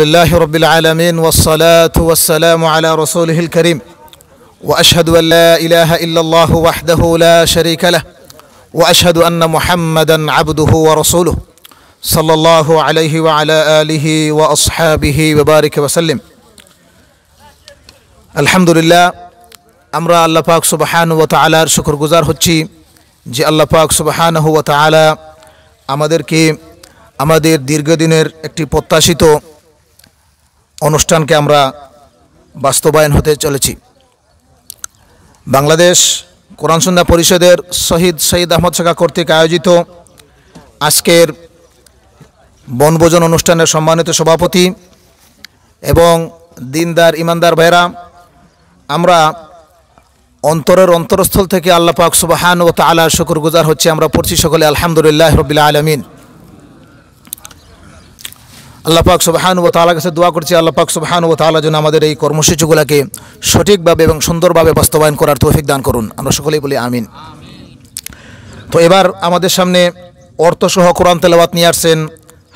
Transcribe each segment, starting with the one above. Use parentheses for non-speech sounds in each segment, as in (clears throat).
لله رب العالمين والصلاة والسلام على رسوله الكريم وأشهد أن لا إله إلا الله وحده لا شريك له وأشهد أن محمدا عبده ورسوله صلى الله عليه وعلى آله وأصحابه وبارك وسلم الحمد لله الله আল্লাহ سبحانه وتعالى شكر তালার حجي جي الله যে سبحانه وتعالى أمدر كي أمدر আমাদেরকে আমাদের দীর্ঘদিনের একটি تو অনুষ্ঠানকে আমরা বাস্তবায়ন হতে চলেছি বাংলাদেশ কোরআন সন্ধ্যা পরিষদের শহীদ শহীদ আহমদ শাখা কর্তৃক আয়োজিত আজকের বনভোজন অনুষ্ঠানের সম্মানিত সভাপতি এবং দিনদার ইমানদার ভাইরা আমরা অন্তরের অন্তরস্থল থেকে আল্লাহ পাক সুবাহান ও তালা শুকুর গুজার হচ্ছে আমরা পড়ছি সকলে আলহামদুলিল্লাহ রবিল আলমিন আল্লাহ পাক সুবহান ও তাআলার কাছে দোয়া করছি আল্লাহ পাক সুবহান ও তালা যেন আমাদের এই কর্মসূচিগুলোকে সঠিকভাবে এবং সুন্দরভাবে বাস্তবায়ন করার তৌফিক দান করুন আমরা সকলেই বলি আমিন তো এবার আমাদের সামনে অর্থসহ কোরআন তেলাওয়াত নিয়ে আসছেন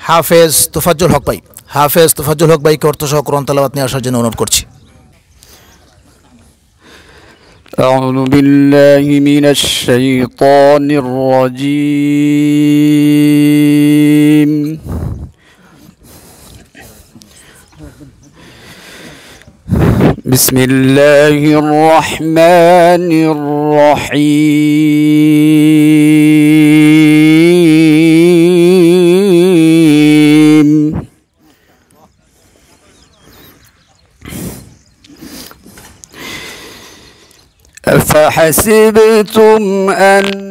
হাফেজ তুফাজ্জুল হক ভাই হাফেজ তুফাজ্জুল হক ভাইকে অর্থসহ কোরআন তেলাবাত নিয়ে আসার জন্য অনুরোধ করছি أعوذ بالله من الشيطان الرجيم بسم الله الرحمن الرحيم أفحسبتم أن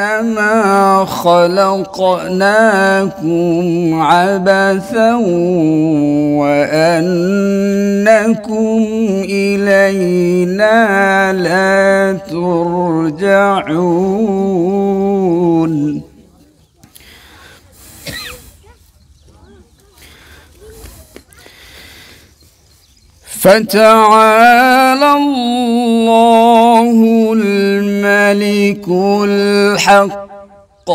إنما خلقناكم عبثا وأنكم إلينا لا ترجعون فتعالى الله الملك الحق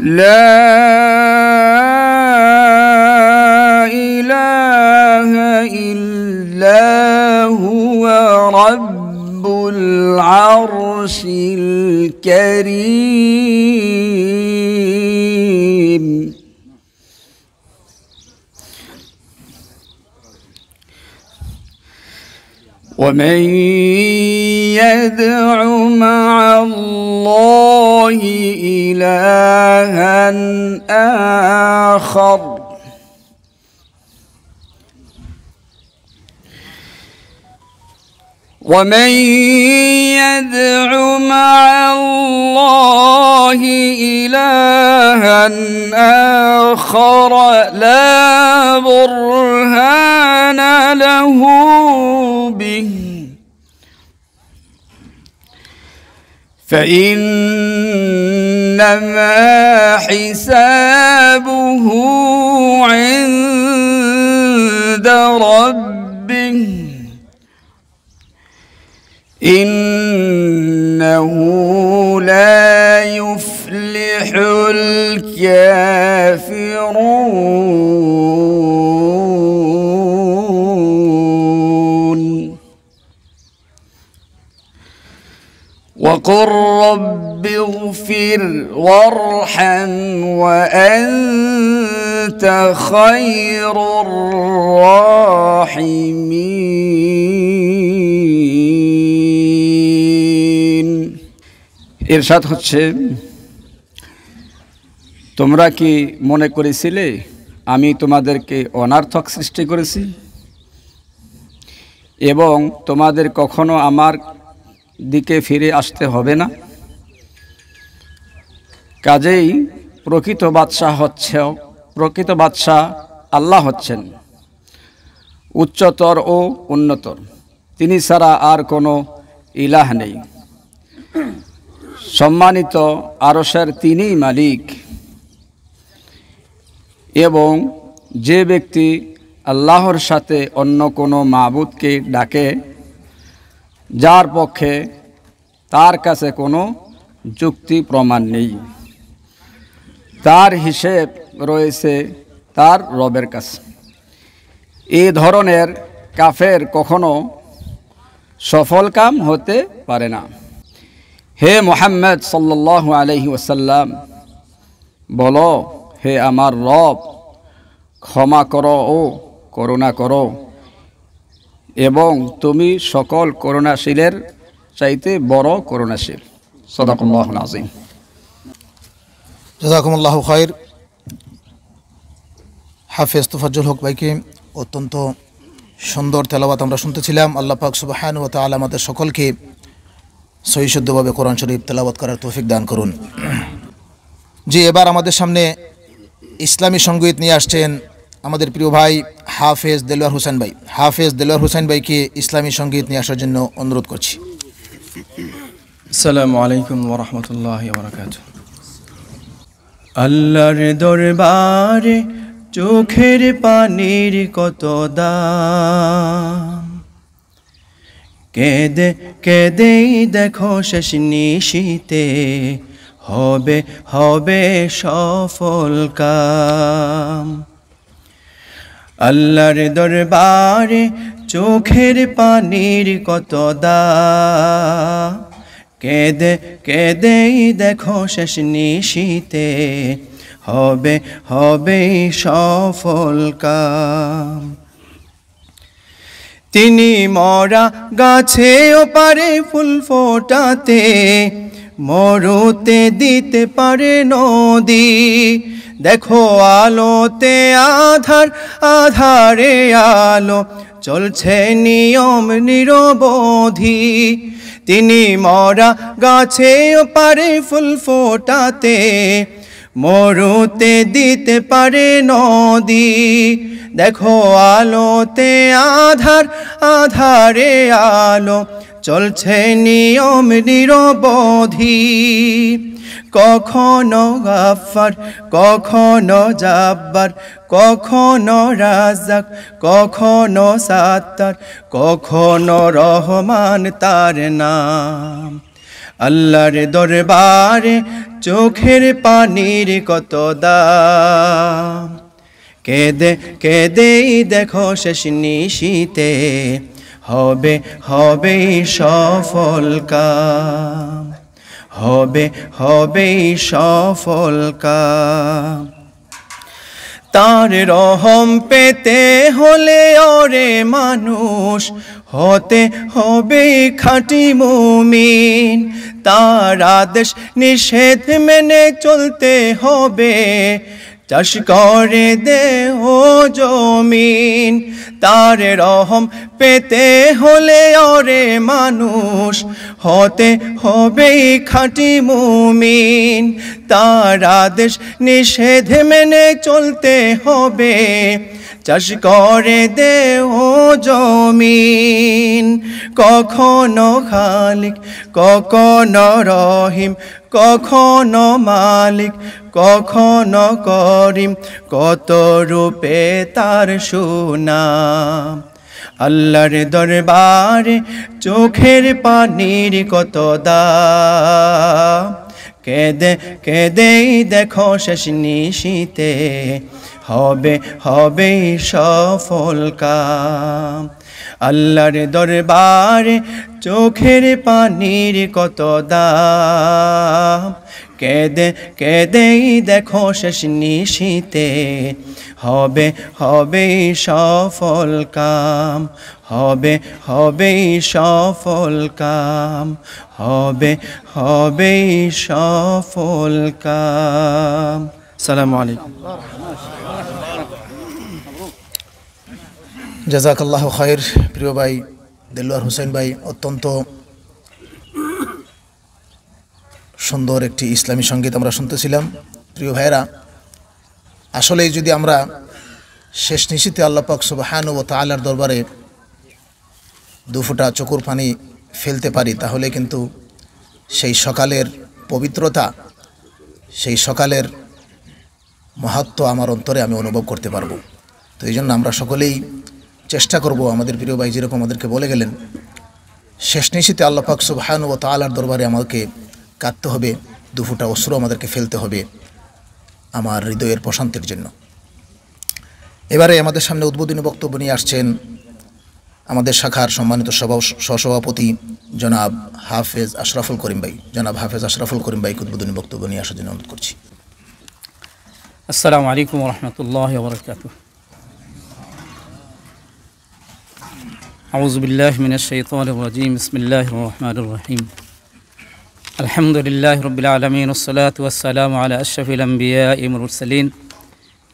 لا إله إلا هو رب العرش الكريم ومن يدع مع الله إلها آخر ومن يدع مع الله إلها آخر لا برهان له به فإنما حساب إنه لا يفلح الكافرون وقل رب اغفر وارحم وأنت خير الراحمين এরশাদ হচ্ছে তোমরা কি মনে করেছিলে আমি তোমাদেরকে অনার্থক সৃষ্টি করেছি এবং তোমাদের কখনো আমার দিকে ফিরে আসতে হবে না কাজেই প্রকৃত বাদশাহ হচ্ছে প্রকৃত বাদশাহ আল্লাহ হচ্ছেন উচ্চতর ও উন্নতর তিনি ছাড়া আর কোনো ইলাহ নেই সম্মানিত আরসের তিনি মালিক এবং যে ব্যক্তি আল্লাহর সাথে অন্য কোনো মাহবুদকে ডাকে যার পক্ষে তার কাছে কোনো যুক্তি প্রমাণ নেই তার হিসেব রয়েছে তার রবের কাছে এ ধরনের কাফের কখনো সফল কাম হতে পারে না হে মোহাম্মদ সাল্লাহ আলহি ওসাল্লাম বলো হে আমার রব ক্ষমা করো ও করুণা করো এবং তুমি সকল করুণাশীলের চাইতে বড় করুণাশীল সদাকুল্লাহ নাজিম জাজাকুমুল্লাহ খায়ের হাফেজ তুফাজুল হক ভাইকে অত্যন্ত সুন্দর তেলাবাত আমরা শুনতেছিলাম আল্লাহ পাক সুবাহান আমাদের সকলকে সহিষুদ্ধভাবে কোরআন শরীফ তেলাবত করার তৌফিক দান করুন যে এবার আমাদের সামনে ইসলামী সঙ্গীত নিয়ে আসছেন আমাদের প্রিয় ভাই হাফেজ দেলোয়ার হুসেন ভাই হাফেজ দেলোয়ার হুসেন ভাইকে ইসলামী সঙ্গীত নিয়ে আসার জন্য অনুরোধ করছি আসসালামু আলাইকুম ওরহমতুল্লাহ আল্লাহর দরবারে চোখের পানির কত দা কেঁদে কেঁদেই দেখো শেষ নিশিতে হবে হবে সফল কাম আল্লাহর দরবারে চোখের পানির কত দা কেঁদে কেঁদেই দেখো শেষ নিশিতে হবে হবে সফল কাম তিনি মরা গাছে পারে ফুল ফোটাতে মরুতে দিতে পারে নদী দেখো আলোতে আধার আধারে আলো চলছে নিয়ম নিরবধি তিনি মরা গাছে পারে ফুল ফোটাতে মরুতে দিতে পারে নদী দেখো আলোতে আধার আধারে আলো চলছে নিয়ম নিরবধি কখনো গাফার কখনো জাব্বার কখনো রাজাক কখনো সাত্তার কখনো রহমান তার নাম আল্লাহর দরবারে চোখের পানির কত দাম কেদে কেদেই দেখো শেষ নিশিতে হবে হবে সফল কাম হবে হবে সফল কাম তার রহম পেতে হলে অরে মানুষ হতে হবে খাটি মুমিন তার আদেশ নিষেধ মেনে চলতে হবে চাষ করে ও জমিন তার রহম পেতে হলে অরে মানুষ হতে হবেই খাটি মুমিন তার আদেশ নিষেধ মেনে চলতে হবে চাষ করে ও জমিন কখনো খালিক কখনো রহিম কখনো মালিক কখনো করিম কত রূপে তার সুনাম আল্লাহর দরবারে চোখের পানির কত দা কেদে কেদেই দেখো শেষ নিশিতে হবে হবে সফল কাম আল্লাহর দরবারে চোখের পানির কত দা কেদে কেদেই দেখো শেষ নিশিতে হবে হবেই সফল কাম হবে হবেই সফল কাম হবে হবেই সফল কাম সালাম আলাইকুম জাজাকাল্লাহ খায়ের প্রিয় ভাই দেলোয়ার হুসেন ভাই অত্যন্ত সুন্দর একটি ইসলামী সঙ্গীত আমরা শুনতেছিলাম প্রিয় ভাইরা আসলেই যদি আমরা শেষ নিশিতে আল্লাপাক সুবাহান ও তালার দরবারে দুফুটা চকুর পানি ফেলতে পারি তাহলে কিন্তু সেই সকালের পবিত্রতা সেই সকালের মহাত্ম আমার অন্তরে আমি অনুভব করতে পারবো তো এই জন্য আমরা সকলেই চেষ্টা করব আমাদের প্রিয় ভাই যেরকম আমাদেরকে বলে গেলেন শেষ নিশিতে আল্লাপাক সুবাহান ও তালার দরবারে আমাকে কাঁদতে হবে দুফুটা অস্ত্র আমাদেরকে ফেলতে হবে আমার হৃদয়ের প্রশান্তির জন্য এবারে আমাদের সামনে উদ্বোধনী বক্তব্য নিয়ে আসছেন আমাদের শাখার সম্মানিত সভা সহসভাপতি জনাব হাফেজ আশরাফুল করিম ভাই জনাব হাফেজ আশরাফুল করিম ভাইকে উদ্বোধনী বক্তব্য নিয়ে আসার জন্য অনুরোধ করছি আসসালামু আলাইকুম রহমতুল্লাহ বরকাত أعوذ بالله من الشيطان الرجيم بسم রহিম আলহামদুলিল্লাহ রবিল আলমিন العالمين والصلاة والسلام على أشرف الأنبياء والمرسلين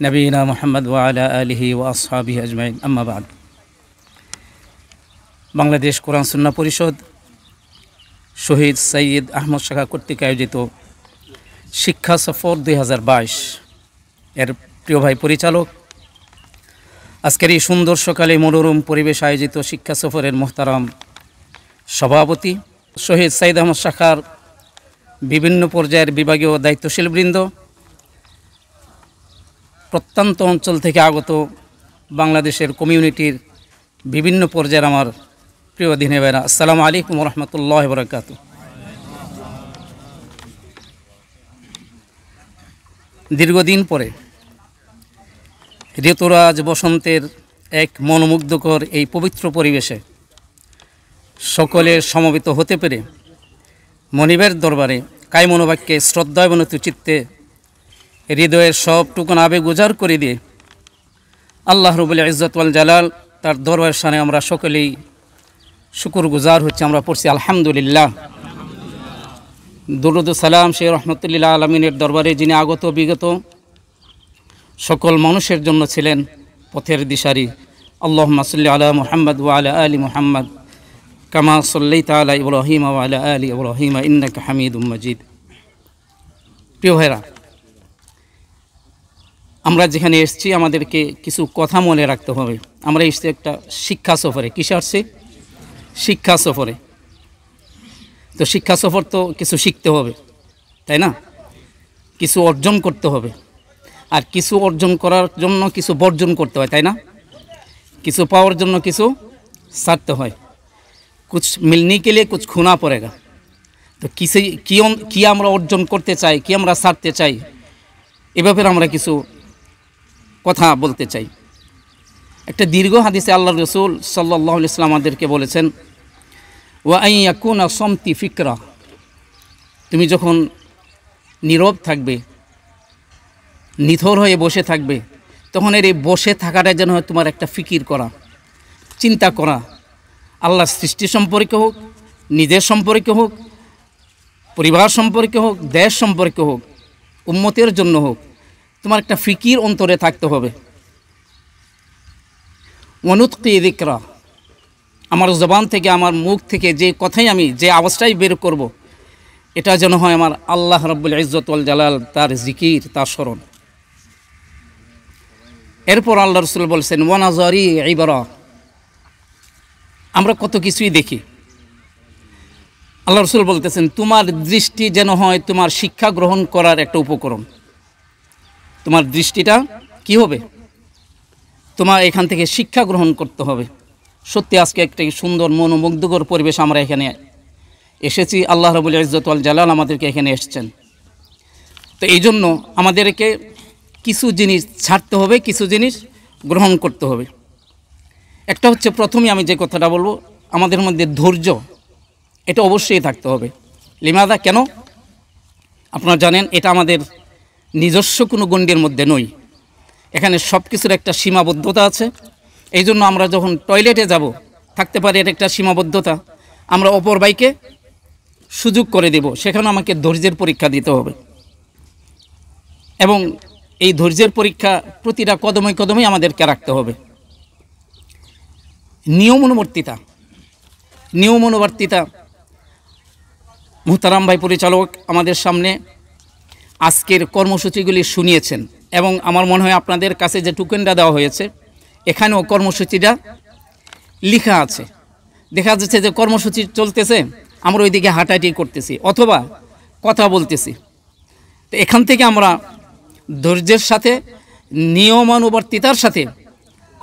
نبينا ওয়ালা وعلى آله وأصحابه أجمعين বাংলাদেশ কোরআন সুন্না পরিষদ শহীদ সৈয়দ আহমদ শাখা কর্তৃক আয়োজিত শিক্ষা সফর দুই এর প্রিয় ভাই পরিচালক আজকের এই সুন্দর সকালে মনোরম পরিবেশ আয়োজিত শিক্ষা সফরের মোহতারাম সভাপতি শহীদ সাইদ আহমদ শাখার বিভিন্ন পর্যায়ের বিভাগীয় দায়িত্বশীলবৃন্দ প্রত্যন্ত অঞ্চল থেকে আগত বাংলাদেশের কমিউনিটির বিভিন্ন পর্যায়ের আমার প্রিয় দিনে বেড়া আসসালামু আলাইকুম রহমতুল্লাহ বরকাত দীর্ঘদিন পরে ঋতুরাজ বসন্তের এক মনোমুগ্ধকর এই পবিত্র পরিবেশে সকলে সমবেত হতে পেরে মনিবের দরবারে কাই মনোবাক্যে শ্রদ্ধা এবং চিত্তে হৃদয়ের সবটুকুন আবেগ উজাড় করে দিয়ে আল্লাহ রবুল ইজতওয়াল জালাল তার দরবারের সামনে আমরা সকলেই শুকুর গুজার হচ্ছে আমরা পড়ছি আলহামদুলিল্লাহ দুরুদ সালাম শেখ রহমতুল্লাহ আলমিনের দরবারে যিনি আগত বিগত সকল মানুষের জন্য ছিলেন পথের দিশারি আল্লাহ মাসুল্লি আল্লাহ মোহাম্মদ ওয়া আলা আলী মোহাম্মদ كما صليت على إبراهيم وعلى آل إبراهيم إنك حميد مجيد প্রিয় ভাইরা আমরা যেখানে এসেছি আমাদেরকে কিছু কথা মনে রাখতে হবে আমরা এসেছি একটা শিক্ষা সফরে কিসে আসছি শিক্ষা সফরে তো শিক্ষা সফর তো কিছু শিখতে হবে তাই না কিছু অর্জন করতে হবে আর কিছু অর্জন করার জন্য কিছু বর্জন করতে হয় তাই না কিছু পাওয়ার জন্য কিছু ছাড়তে হয় कुछ मिलने के लिए कुछ खोना पड़ेगा তো কিসে কি কী আমরা অর্জন করতে চাই কী আমরা সারতে চাই এভাবে আমরা কিছু কথা বলতে চাই একটা দীর্ঘ হাদিসে আল্লাহ রসুল সাল্লাহ ইসলাম আমাদেরকে বলেছেন ও ওয়াইয়াকুনা সমতি ফিকরা তুমি যখন নীরব থাকবে নিথর হয়ে বসে থাকবে তখন এর এই বসে থাকাটা যেন তোমার একটা ফিকির করা চিন্তা করা আল্লাহর সৃষ্টি সম্পর্কে হোক নিজের সম্পর্কে হোক পরিবার সম্পর্কে হোক দেশ সম্পর্কে হোক উন্মতের জন্য হোক তোমার একটা ফিকির অন্তরে থাকতে হবে অনুৎকি দিকরা আমার জবান থেকে আমার মুখ থেকে যে কথাই আমি যে আওয়াজটাই বের করব। এটা যেন হয় আমার আল্লাহ রব্বুল ইজ্জতুল জালাল তার জিকির তার স্মরণ এরপর আল্লাহ রসুল বলছেন ওয়ানাজারি ইবরা আমরা কত কিছুই দেখি আল্লাহ রসুল বলতেছেন তোমার দৃষ্টি যেন হয় তোমার শিক্ষা গ্রহণ করার একটা উপকরণ তোমার দৃষ্টিটা কি হবে তোমার এখান থেকে শিক্ষা গ্রহণ করতে হবে সত্যি আজকে একটা সুন্দর মনোমুগ্ধকর পরিবেশ আমরা এখানে এসেছি আল্লাহ রবুল ইজতল জালাল আমাদেরকে এখানে এসছেন তো এই জন্য আমাদেরকে কিছু জিনিস ছাড়তে হবে কিছু জিনিস গ্রহণ করতে হবে একটা হচ্ছে প্রথমে আমি যে কথাটা বলবো আমাদের মধ্যে ধৈর্য এটা অবশ্যই থাকতে হবে লিমাদা কেন আপনারা জানেন এটা আমাদের নিজস্ব কোনো গণ্ডের মধ্যে নই এখানে সব কিছুর একটা সীমাবদ্ধতা আছে এই জন্য আমরা যখন টয়লেটে যাব থাকতে পারে এটা একটা সীমাবদ্ধতা আমরা অপর বাইকে সুযোগ করে দেব সেখানে আমাকে ধৈর্যের পরীক্ষা দিতে হবে এবং এই ধৈর্যের পরীক্ষা প্রতিটা কদমে কদমেই আমাদেরকে রাখতে হবে নিয়ম অনুবর্তিতা মুহতারাম ভাই পরিচালক আমাদের সামনে আজকের কর্মসূচিগুলি শুনিয়েছেন এবং আমার মনে হয় আপনাদের কাছে যে টুকেনটা দেওয়া হয়েছে এখানেও কর্মসূচিটা লিখা আছে দেখা যাচ্ছে যে কর্মসূচি চলতেছে আমরা ওইদিকে হাঁটাহাঁটি করতেছি অথবা কথা বলতেছি তো এখান থেকে আমরা ধৈর্যের সাথে নিয়মানুবর্তিতার সাথে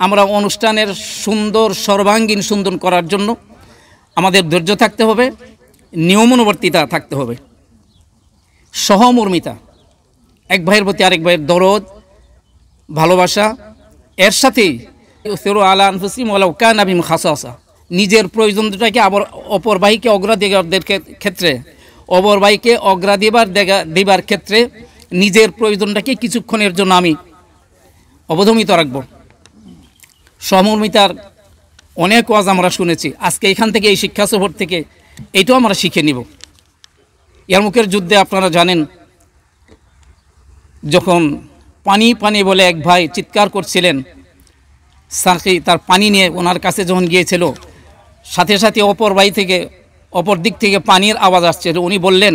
আমরা অনুষ্ঠানের সুন্দর সর্বাঙ্গীন সুন্দর করার জন্য আমাদের ধৈর্য থাকতে হবে নিয়মানুবর্তিতা থাকতে হবে সহমর্মিতা এক ভাইয়ের প্রতি আরেক ভাইয়ের দরদ ভালোবাসা এর সাথেই সেরো আলা আনফুসিম আলাউকান আবিম খাসাসা নিজের প্রয়োজনটাকে আবার অপরবাহীকে ভাইকে অগ্রাধিকারদের ক্ষেত্রে অপরবাহীকে ভাইকে অগ্রাধিবার দেবার ক্ষেত্রে নিজের প্রয়োজনটাকে কিছুক্ষণের জন্য আমি অবধমিত রাখবো সমর্মিতার অনেক ওয়াজ আমরা শুনেছি আজকে এখান থেকে এই শিক্ষা সফর থেকে এটাও আমরা শিখে নিব ইয়ারমুখের যুদ্ধে আপনারা জানেন যখন পানি পানি বলে এক ভাই চিৎকার করছিলেন সাকি তার পানি নিয়ে ওনার কাছে যখন গিয়েছিল সাথে সাথে অপর ভাই থেকে অপর দিক থেকে পানির আওয়াজ আসছিল উনি বললেন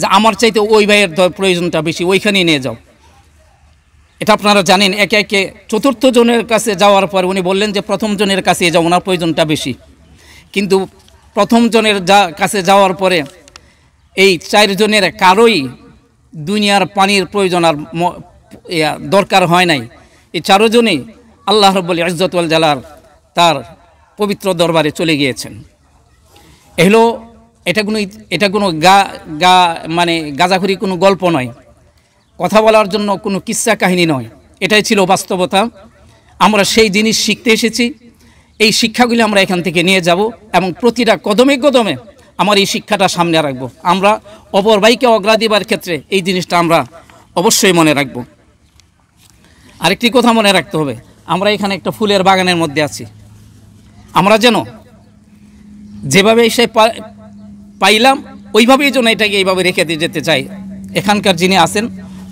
যে আমার চাইতে ওই ভাইয়ের প্রয়োজনটা বেশি ওইখানেই নিয়ে যাও এটা আপনারা জানেন একে একে চতুর্থ জনের কাছে যাওয়ার পর উনি বললেন যে প্রথম জনের কাছে যা ওনার প্রয়োজনটা বেশি কিন্তু প্রথম জনের যা কাছে যাওয়ার পরে এই চারজনের কারোই দুনিয়ার পানির প্রয়োজন আর দরকার হয় নাই এই চারজনেই আল্লাহ রব্বুল ইজতল জালার তার পবিত্র দরবারে চলে গিয়েছেন এ হলো এটা কোনো এটা কোনো গা গা মানে গাজাখুরি কোনো গল্প নয় কথা বলার জন্য কোনো কিসা কাহিনী নয় এটাই ছিল বাস্তবতা আমরা সেই জিনিস শিখতে এসেছি এই শিক্ষাগুলি আমরা এখান থেকে নিয়ে যাব এবং প্রতিটা কদমে কদমে আমার এই শিক্ষাটা সামনে রাখব আমরা অপর ভাইকে অগ্রাধিবার ক্ষেত্রে এই জিনিসটা আমরা অবশ্যই মনে রাখব আরেকটি কথা মনে রাখতে হবে আমরা এখানে একটা ফুলের বাগানের মধ্যে আছি আমরা যেন যেভাবে এসে পাইলাম ওইভাবেই যেন এটাকে এইভাবে রেখে দিয়ে যেতে চাই এখানকার যিনি আছেন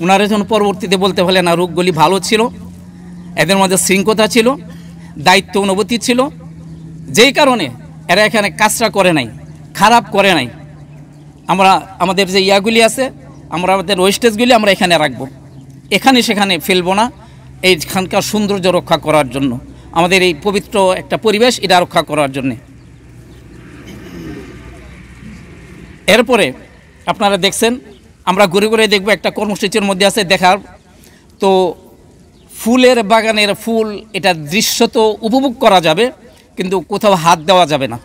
ওনারা যখন পরবর্তীতে বলতে পারলেন না রোগগুলি ভালো ছিল এদের মধ্যে শৃঙ্খতা ছিল দায়িত্ব অনুভূতি ছিল যেই কারণে এরা এখানে কাজটা করে নাই খারাপ করে নাই আমরা আমাদের যে ইয়াগুলি আছে আমরা আমাদের ওয়েস্টেজগুলি আমরা এখানে রাখবো এখানে সেখানে ফেলব না এইখানকার সৌন্দর্য রক্ষা করার জন্য আমাদের এই পবিত্র একটা পরিবেশ এটা রক্ষা করার জন্যে এরপরে আপনারা দেখছেন আমরা ঘুরে ঘুরে দেখব একটা কর্মসূচির মধ্যে আছে দেখার তো ফুলের বাগানের ফুল এটা দৃশ্য তো উপভোগ করা যাবে কিন্তু কোথাও হাত দেওয়া যাবে না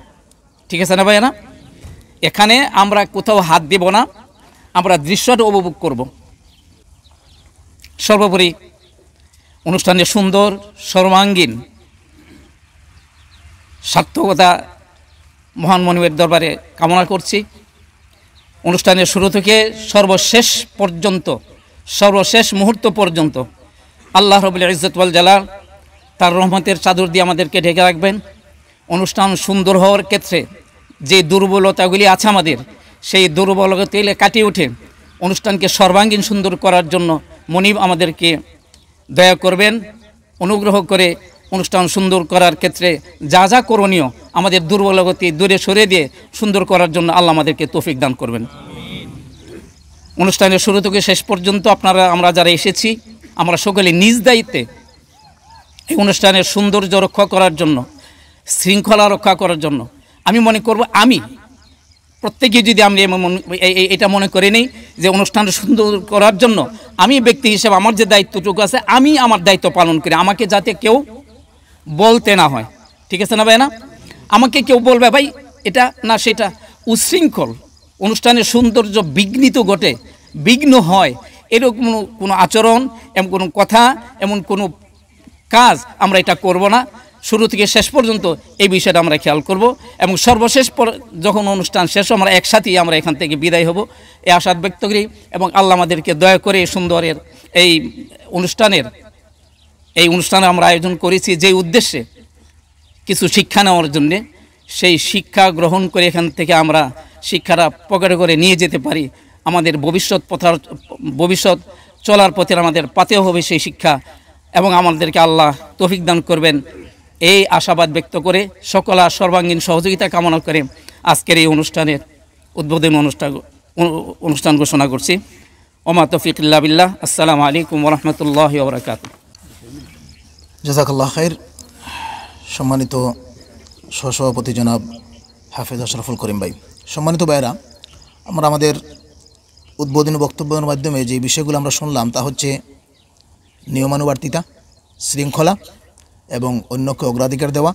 ঠিক আছে না ভাই না এখানে আমরা কোথাও হাত দেব না আমরা দৃশ্যটা উপভোগ করব সর্বোপরি অনুষ্ঠানে সুন্দর সর্বাঙ্গীন সার্থকতা মহান মনিবের দরবারে কামনা করছি অনুষ্ঠানের শুরু থেকে সর্বশেষ পর্যন্ত সর্বশেষ মুহূর্ত পর্যন্ত আল্লাহ রবুল ইজতওয়াল জালাল তার রহমতের চাদর দিয়ে আমাদেরকে ঢেকে রাখবেন অনুষ্ঠান সুন্দর হওয়ার ক্ষেত্রে যে দুর্বলতাগুলি আছে আমাদের সেই দুর্বলতা এলে কাটিয়ে উঠে অনুষ্ঠানকে সর্বাঙ্গীন সুন্দর করার জন্য মনিব আমাদেরকে দয়া করবেন অনুগ্রহ করে অনুষ্ঠান সুন্দর করার ক্ষেত্রে যা যা করণীয় আমাদের দুর্বলগতি দূরে সরে দিয়ে সুন্দর করার জন্য আল্লাহ আমাদেরকে তৌফিক দান করবেন অনুষ্ঠানের শুরু থেকে শেষ পর্যন্ত আপনারা আমরা যারা এসেছি আমরা সকলে নিজ দায়িত্বে এই অনুষ্ঠানের সৌন্দর্য রক্ষা করার জন্য শৃঙ্খলা রক্ষা করার জন্য আমি মনে করব আমি প্রত্যেকেই যদি আমি এটা মনে করে নিই যে অনুষ্ঠান সুন্দর করার জন্য আমি ব্যক্তি হিসেবে আমার যে দায়িত্বটুকু আছে আমি আমার দায়িত্ব পালন করি আমাকে যাতে কেউ বলতে না হয় ঠিক আছে না ভাই না আমাকে কেউ বলবে ভাই এটা না সেটা উশৃঙ্খল অনুষ্ঠানের সৌন্দর্য বিঘ্নিত ঘটে বিঘ্ন হয় এরকম কোনো আচরণ এমন কোনো কথা এমন কোনো কাজ আমরা এটা করব না শুরু থেকে শেষ পর্যন্ত এই বিষয়টা আমরা খেয়াল করব এবং সর্বশেষ পর যখন অনুষ্ঠান শেষ আমরা একসাথেই আমরা এখান থেকে বিদায় হব এ আশাদ ব্যক্ত করি এবং আল্লাহ আমাদেরকে দয়া করে সুন্দরের এই অনুষ্ঠানের এই অনুষ্ঠান আমরা আয়োজন করেছি যে উদ্দেশ্যে কিছু শিক্ষা নেওয়ার জন্যে সেই শিক্ষা গ্রহণ করে এখান থেকে আমরা শিক্ষাটা পকেটে করে নিয়ে যেতে পারি আমাদের ভবিষ্যৎ পথার ভবিষ্যৎ চলার পথে আমাদের পাতেও হবে সেই শিক্ষা এবং আমাদেরকে আল্লাহ তফিক দান করবেন এই আশাবাদ ব্যক্ত করে সকল আর সর্বাঙ্গীন সহযোগিতা কামনা করে আজকের এই অনুষ্ঠানের উদ্বোধন অনুষ্ঠান অনুষ্ঠান ঘোষণা করছি ওমা তফিকুল্লা বিল্লাহ আসসালামু আলাইকুম রহমতুল্লাহ বরকাত জাজাকাল্লাহ খাইর সম্মানিত সহসভাপতি জনাব হাফেজ আশরাফুল করিম ভাই সম্মানিত ভাইরা আমরা আমাদের উদ্বোধনী বক্তব্যের মাধ্যমে যে বিষয়গুলো আমরা শুনলাম তা হচ্ছে নিয়মানুবর্তিতা শৃঙ্খলা এবং অন্যকে অগ্রাধিকার দেওয়া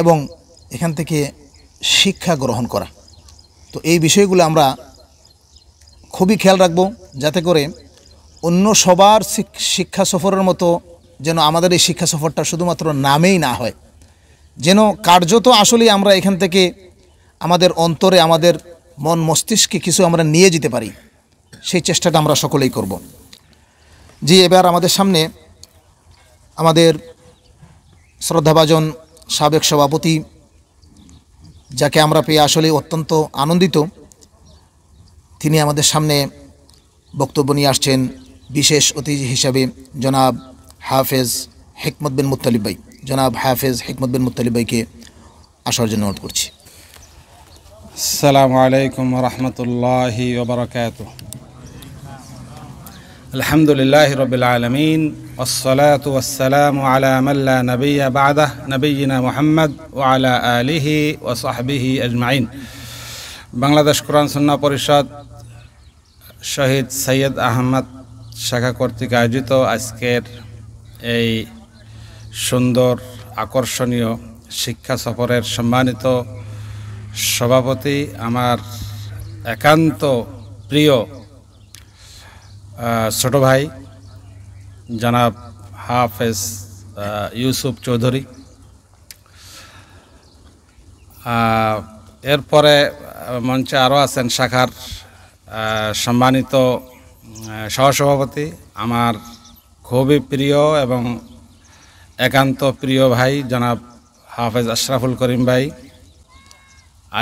এবং এখান থেকে শিক্ষা গ্রহণ করা তো এই বিষয়গুলো আমরা খুবই খেয়াল রাখব যাতে করে অন্য সবার শিক্ষা সফরের মতো যেন আমাদের এই শিক্ষা সফরটা শুধুমাত্র নামেই না হয় যেন কার্যত আসলেই আমরা এখান থেকে আমাদের অন্তরে আমাদের মন মস্তিষ্কে কিছু আমরা নিয়ে যেতে পারি সেই চেষ্টাটা আমরা সকলেই করব জি এবার আমাদের সামনে আমাদের শ্রদ্ধাভাজন সাবেক সভাপতি যাকে আমরা পেয়ে আসলে অত্যন্ত আনন্দিত তিনি আমাদের সামনে বক্তব্য নিয়ে আসছেন বিশেষ অতিথি হিসাবে জনাব হাফেজ হেকমত বিন মুতালিব জনাব হাফেজ হেকমত বিন মুতালিব ভাইকে আসার জন্য অনুরোধ করছি আসসালামু আলাইকুম রহমতুল্লাহ ওবরাকাত আলহামদুলিল্লাহ রবিল আলমিন والصلاة والسلام على من لا نبي بعده نبينا محمد وعلى آله وصحبه أجمعين বাংলাদেশ কোরআন সন্না পরিষদ শহীদ সৈয়দ আহমদ শাখা কর্তৃক আয়োজিত আজকের এই সুন্দর আকর্ষণীয় শিক্ষা সফরের সম্মানিত সভাপতি আমার একান্ত প্রিয় ছোট ভাই জনাব হাফেজ ইউসুফ চৌধুরী এরপরে মঞ্চে আরও আছেন শাখার সম্মানিত সহসভাপতি আমার খুবই প্রিয় এবং একান্ত প্রিয় ভাই জনাব হাফেজ আশরাফুল করিম ভাই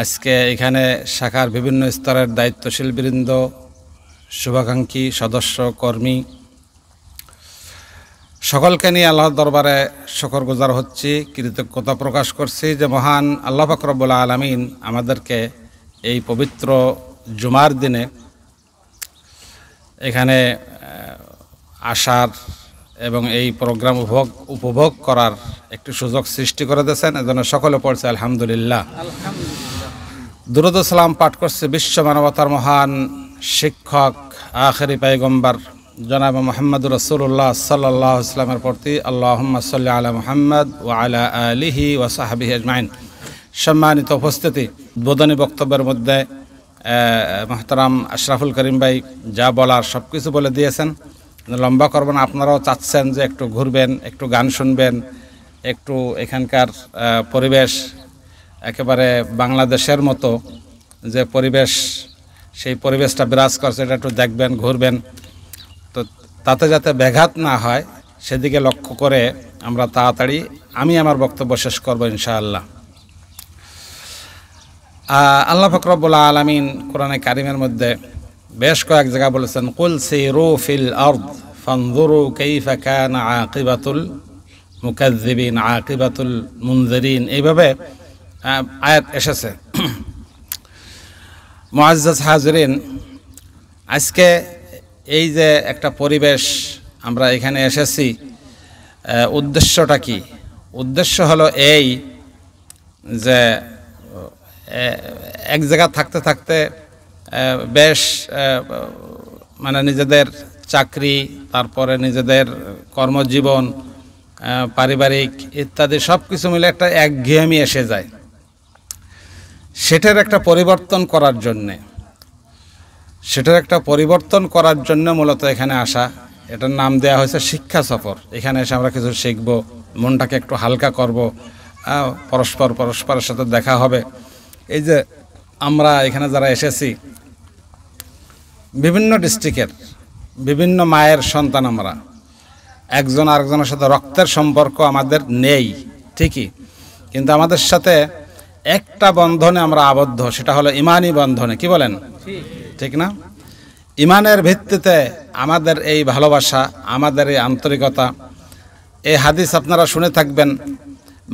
আজকে এখানে শাখার বিভিন্ন স্তরের দায়িত্বশীল বৃন্দ শুভাকাঙ্ক্ষী সদস্য কর্মী সকলকে নিয়ে আল্লাহর দরবারে শকর গুজার হচ্ছি কৃতজ্ঞতা প্রকাশ করছি যে মহান আল্লাহ ফাকরবুল্লা আলমিন আমাদেরকে এই পবিত্র জুমার দিনে এখানে আসার এবং এই প্রোগ্রাম উপভোগ উপভোগ করার একটি সুযোগ সৃষ্টি করে দিয়েছেন এজন্য সকলে পড়ছে আলহামদুলিল্লাহ দুরুদ সালাম পাঠ করছে বিশ্ব মানবতার মহান শিক্ষক আখেরি পাইগম্বার জনাব মোহাম্মদ রসুল্লাহ সাল্লাহ ইসলামের প্রতি আল্লাহম্মা সাল্লি আলা মোহাম্মদ ও আলা আলিহি ও সাহাবি আজমাইন সম্মানিত উপস্থিতি উদ্বোধনী বক্তব্যের মধ্যে মহতারাম আশরাফুল করিম ভাই যা বলার সব কিছু বলে দিয়েছেন লম্বা করবেন না আপনারাও চাচ্ছেন যে একটু ঘুরবেন একটু গান শুনবেন একটু এখানকার পরিবেশ একেবারে বাংলাদেশের মতো যে পরিবেশ সেই পরিবেশটা বিরাজ করছে এটা একটু দেখবেন ঘুরবেন তো তাতে যাতে ব্যাঘাত না হয় সেদিকে লক্ষ্য করে আমরা তাড়াতাড়ি আমি আমার বক্তব্য শেষ করবো ইনশাআল্লাহ আল্লাহ ফকরবুল্লা আলমিন কোরআনে কারিমের মধ্যে বেশ কয়েক জায়গা বলেছেন কুল সিরু ফিল আর্দ ফানজুরু কাইফা কানা আকিবাতুল মুকাজ্জিবিন আকিবাতুল মুনজিরিন এইভাবে আয়াত এসেছে (clears throat) মোয়াজ্জাজ হাজরিন আজকে এই যে একটা পরিবেশ আমরা এখানে এসেছি উদ্দেশ্যটা কি উদ্দেশ্য হলো এই যে এক জায়গা থাকতে থাকতে বেশ মানে নিজেদের চাকরি তারপরে নিজেদের কর্মজীবন পারিবারিক ইত্যাদি সব কিছু মিলে একটা একঘেয়েমি এসে যায় সেটার একটা পরিবর্তন করার জন্যে সেটার একটা পরিবর্তন করার জন্য মূলত এখানে আসা এটার নাম দেয়া হয়েছে শিক্ষা সফর এখানে এসে আমরা কিছু শিখব মনটাকে একটু হালকা করব পরস্পর পরস্পরের সাথে দেখা হবে এই যে আমরা এখানে যারা এসেছি বিভিন্ন ডিস্ট্রিক্টের বিভিন্ন মায়ের সন্তান আমরা একজন আরেকজনের সাথে রক্তের সম্পর্ক আমাদের নেই ঠিকই কিন্তু আমাদের সাথে একটা বন্ধনে আমরা আবদ্ধ সেটা হলো ইমানি বন্ধনে কি বলেন ঠিক না ইমানের ভিত্তিতে আমাদের এই ভালোবাসা আমাদের এই আন্তরিকতা এই হাদিস আপনারা শুনে থাকবেন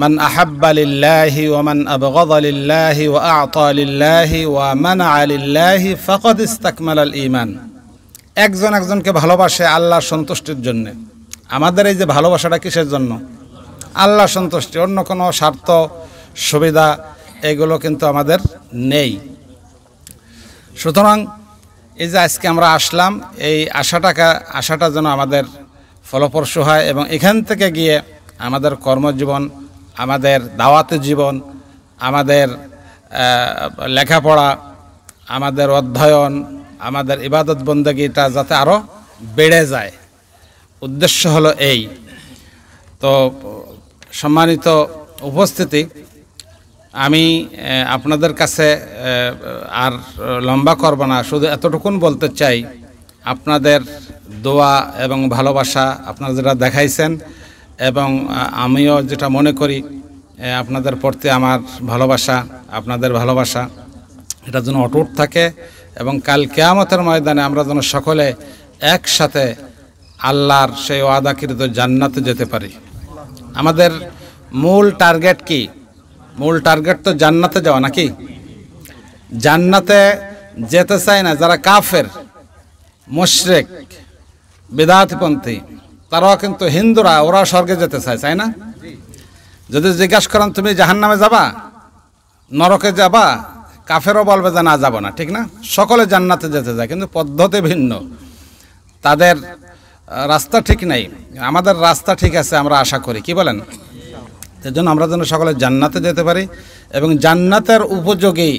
من أحب لله ومن أبغض لله وأعطى لله ومنع لله فقد استكمل الإيمان একজন একজনকে ভালোবাসে আল্লাহ সন্তুষ্টির জন্য আমাদের এই যে ভালোবাসাটা কিসের জন্য আল্লাহ সন্তুষ্টি অন্য কোনো স্বার্থ সুবিধা এগুলো কিন্তু আমাদের নেই সুতরাং এই যে আজকে আমরা আসলাম এই আশাটাকে আশাটা যেন আমাদের ফলপ্রসূ হয় এবং এখান থেকে গিয়ে আমাদের কর্মজীবন আমাদের দাওয়াতের জীবন আমাদের লেখাপড়া আমাদের অধ্যয়ন আমাদের ইবাদত বন্দগীটা যাতে আরও বেড়ে যায় উদ্দেশ্য হলো এই তো সম্মানিত উপস্থিতি আমি আপনাদের কাছে আর লম্বা করব না শুধু এতটুকুন বলতে চাই আপনাদের দোয়া এবং ভালোবাসা আপনারা যেটা দেখাইছেন এবং আমিও যেটা মনে করি আপনাদের পড়তে আমার ভালোবাসা আপনাদের ভালোবাসা এটা যেন অটুট থাকে এবং কাল কেয়ামতের ময়দানে আমরা যেন সকলে একসাথে আল্লাহর সেই ওয়াদাকৃত জান্নাতে যেতে পারি আমাদের মূল টার্গেট কি মূল টার্গেট তো জান্নাতে যাওয়া নাকি জান্নাতে যেতে চায় না যারা কাফের মশ্রেক বেদাতপন্থী তারাও কিন্তু হিন্দুরা ওরা স্বর্গে যেতে চায় চাই না যদি জিজ্ঞাসা করেন তুমি জাহান নামে যাবা নরকে যাবা কাফেরও বলবে যে না যাবো না ঠিক না সকলে জান্নাতে যেতে যায় কিন্তু পদ্ধতি ভিন্ন তাদের রাস্তা ঠিক নাই আমাদের রাস্তা ঠিক আছে আমরা আশা করি কি বলেন জন্য আমরা যেন সকলে জান্নাতে যেতে পারি এবং জান্নাতের উপযোগী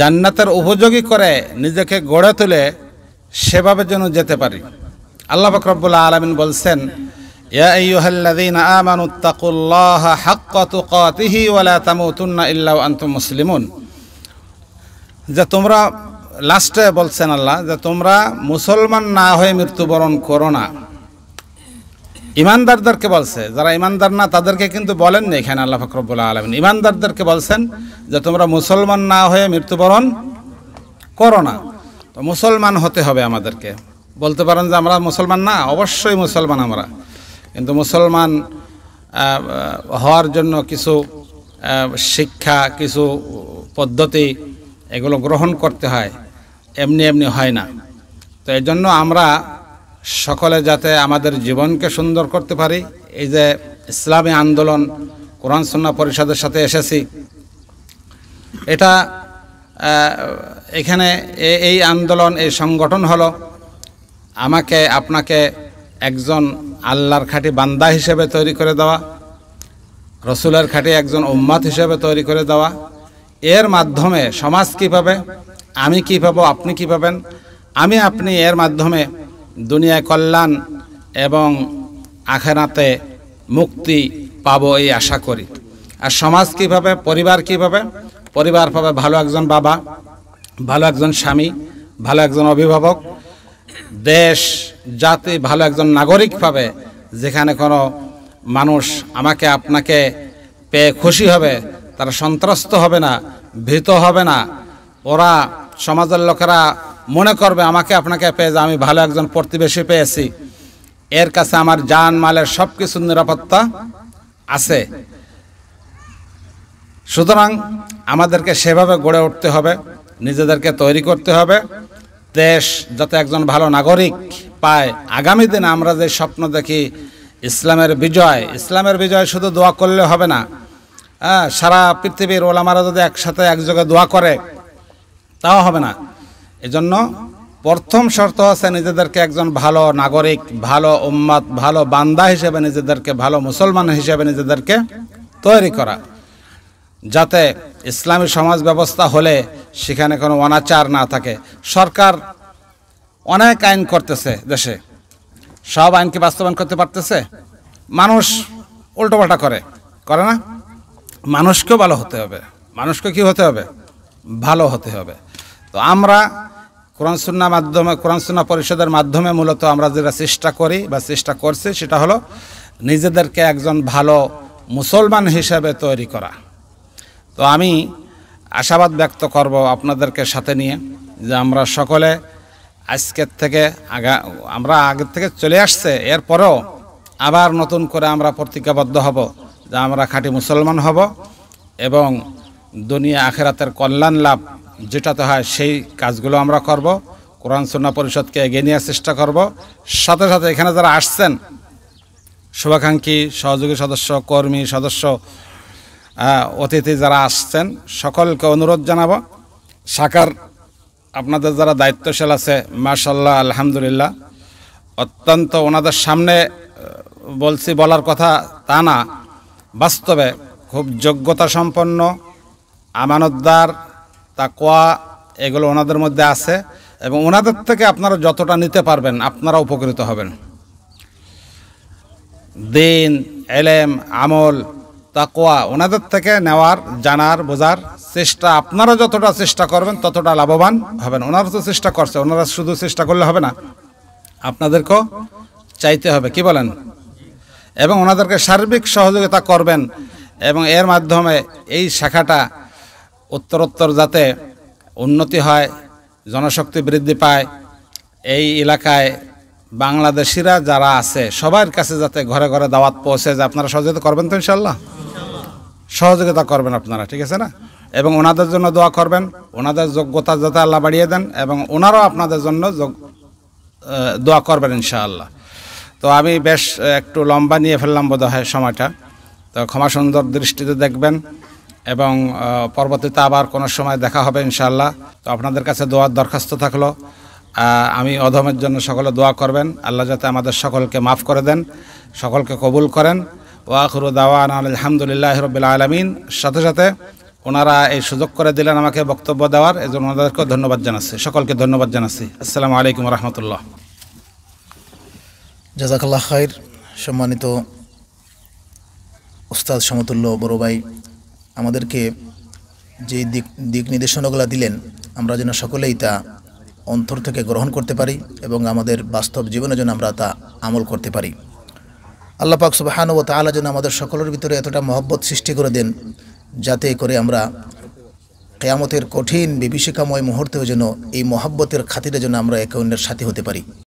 জান্নাতের উপযোগী করে নিজেকে গড়ে তুলে সেভাবে যেন যেতে পারি আল্লাহ ফকরবুল্লা আলমিন বলছেন যে তোমরা লাস্টে বলছেন আল্লাহ যে তোমরা মুসলমান না হয়ে মৃত্যুবরণ করো না ইমানদারদেরকে বলছে যারা ইমানদার না তাদেরকে কিন্তু বলেন না এখানে আল্লাহ ফকরবুল্লাহ আলমিন ইমানদারদেরকে বলছেন যে তোমরা মুসলমান না হয়ে মৃত্যুবরণ করো না তো মুসলমান হতে হবে আমাদেরকে বলতে পারেন যে আমরা মুসলমান না অবশ্যই মুসলমান আমরা কিন্তু মুসলমান হওয়ার জন্য কিছু শিক্ষা কিছু পদ্ধতি এগুলো গ্রহণ করতে হয় এমনি এমনি হয় না তো এই জন্য আমরা সকলে যাতে আমাদের জীবনকে সুন্দর করতে পারি এই যে ইসলামী আন্দোলন কোরআন সন্না পরিষদের সাথে এসেছি এটা এখানে এই আন্দোলন এই সংগঠন হলো আমাকে আপনাকে একজন আল্লাহর খাঁটি বান্দা হিসেবে তৈরি করে দেওয়া রসুলের খাঁটি একজন উম্মাদ হিসেবে তৈরি করে দেওয়া এর মাধ্যমে সমাজ কী পাবে আমি কী পাবো আপনি কী পাবেন আমি আপনি এর মাধ্যমে দুনিয়ায় কল্যাণ এবং আখেরাতে মুক্তি পাবো এই আশা করি আর সমাজ কীভাবে পরিবার কীভাবে পরিবার পাবে ভালো একজন বাবা ভালো একজন স্বামী ভালো একজন অভিভাবক দেশ জাতি ভালো একজন নাগরিক পাবে যেখানে কোনো মানুষ আমাকে আপনাকে পেয়ে খুশি হবে তারা সন্ত্রস্ত হবে না ভীত হবে না ওরা সমাজের লোকেরা মনে করবে আমাকে আপনাকে পেয়ে যে আমি ভালো একজন প্রতিবেশী পেয়েছি এর কাছে আমার যান মালের সব কিছু নিরাপত্তা আছে সুতরাং আমাদেরকে সেভাবে গড়ে উঠতে হবে নিজেদেরকে তৈরি করতে হবে দেশ যাতে একজন ভালো নাগরিক পায় আগামী দিনে আমরা যে স্বপ্ন দেখি ইসলামের বিজয় ইসলামের বিজয় শুধু দোয়া করলে হবে না হ্যাঁ সারা পৃথিবীর ওলামারা যদি একসাথে একযোগে দোয়া করে তাও হবে না এজন্য প্রথম শর্ত হচ্ছে নিজেদেরকে একজন ভালো নাগরিক ভালো উম্মাদ ভালো বান্দা হিসেবে নিজেদেরকে ভালো মুসলমান হিসেবে নিজেদেরকে তৈরি করা যাতে ইসলামী সমাজ ব্যবস্থা হলে সেখানে কোনো অনাচার না থাকে সরকার অনেক আইন করতেছে দেশে সব আইনকে বাস্তবায়ন করতে পারতেছে মানুষ উল্টোপাল্টা করে করে না মানুষকেও ভালো হতে হবে মানুষকে কি হতে হবে ভালো হতে হবে তো আমরা কোরআন মাধ্যমে কোরআন পরিষদের মাধ্যমে মূলত আমরা যেটা চেষ্টা করি বা চেষ্টা করছি সেটা হলো নিজেদেরকে একজন ভালো মুসলমান হিসাবে তৈরি করা তো আমি আশাবাদ ব্যক্ত করব আপনাদেরকে সাথে নিয়ে যে আমরা সকলে আজকের থেকে আগা আমরা আগের থেকে চলে আসছে এরপরেও আবার নতুন করে আমরা প্রতিজ্ঞাবদ্ধ হব যে আমরা খাঁটি মুসলমান হব এবং দুনিয়া আখেরাতের কল্যাণ লাভ যেটাতে হয় সেই কাজগুলো আমরা করব কোরআন সন্না পরিষদকে এগিয়ে নেওয়ার চেষ্টা করব সাথে সাথে এখানে যারা আসছেন শুভাকাঙ্ক্ষী সহযোগী সদস্য কর্মী সদস্য অতিথি যারা আসছেন সকলকে অনুরোধ জানাবো সাকার আপনাদের যারা দায়িত্বশীল আছে মার্শাল্লাহ আলহামদুলিল্লাহ অত্যন্ত ওনাদের সামনে বলছি বলার কথা তা না বাস্তবে খুব যোগ্যতা সম্পন্ন আমানতদার তা কোয়া এগুলো ওনাদের মধ্যে আছে এবং ওনাদের থেকে আপনারা যতটা নিতে পারবেন আপনারা উপকৃত হবেন দিন এলেম আমল তাকোয়া ওনাদের থেকে নেওয়ার জানার বোঝার চেষ্টা আপনারা যতটা চেষ্টা করবেন ততটা লাভবান হবেন ওনারা তো চেষ্টা করছে ওনারা শুধু চেষ্টা করলে হবে না আপনাদেরকেও চাইতে হবে কি বলেন এবং ওনাদেরকে সার্বিক সহযোগিতা করবেন এবং এর মাধ্যমে এই শাখাটা উত্তরোত্তর যাতে উন্নতি হয় জনশক্তি বৃদ্ধি পায় এই এলাকায় বাংলাদেশিরা যারা আছে সবার কাছে যাতে ঘরে ঘরে দাওয়াত পৌঁছে যে আপনারা সহযোগিতা করবেন তো ইনশাল্লাহ সহযোগিতা করবেন আপনারা ঠিক আছে না এবং ওনাদের জন্য দোয়া করবেন ওনাদের যোগ্যতা যাতে আল্লাহ বাড়িয়ে দেন এবং ওনারাও আপনাদের জন্য দোয়া করবেন ইনশাআল্লাহ তো আমি বেশ একটু লম্বা নিয়ে ফেললাম বোধ হয় সময়টা তো ক্ষমা সুন্দর দৃষ্টিতে দেখবেন এবং পরবর্তীতে আবার কোনো সময় দেখা হবে ইনশাআল্লাহ তো আপনাদের কাছে দোয়ার দরখাস্ত থাকলো আমি অধমের জন্য সকলে দোয়া করবেন আল্লাহ যাতে আমাদের সকলকে মাফ করে দেন সকলকে কবুল করেন ওয়াখরু দাওয়ান আলহামদুলিল্লাহ রবিল আলমিন সাথে সাথে ওনারা এই সুযোগ করে দিলেন আমাকে বক্তব্য দেওয়ার এই জন্য ওনাদেরকেও ধন্যবাদ জানাচ্ছি সকলকে ধন্যবাদ জানাচ্ছি আসসালামু আলাইকুম রহমতুল্লাহ জাজাকাল্লাহ খাইর সম্মানিত উস্তাদ সমতুল্য বড় ভাই আমাদেরকে যে দিক দিক নির্দেশনাগুলো দিলেন আমরা যেন সকলেই তা অন্তর থেকে গ্রহণ করতে পারি এবং আমাদের বাস্তব জীবনে যেন আমরা তা আমল করতে পারি আল্লাহ পাক সুবাহান ও তালা যেন আমাদের সকলের ভিতরে এতটা মহব্বত সৃষ্টি করে দেন যাতে করে আমরা কেয়ামতের কঠিন বিভীষিকাময় মুহূর্তেও যেন এই মহব্বতের খাতিরে যেন আমরা একে অন্যের সাথী হতে পারি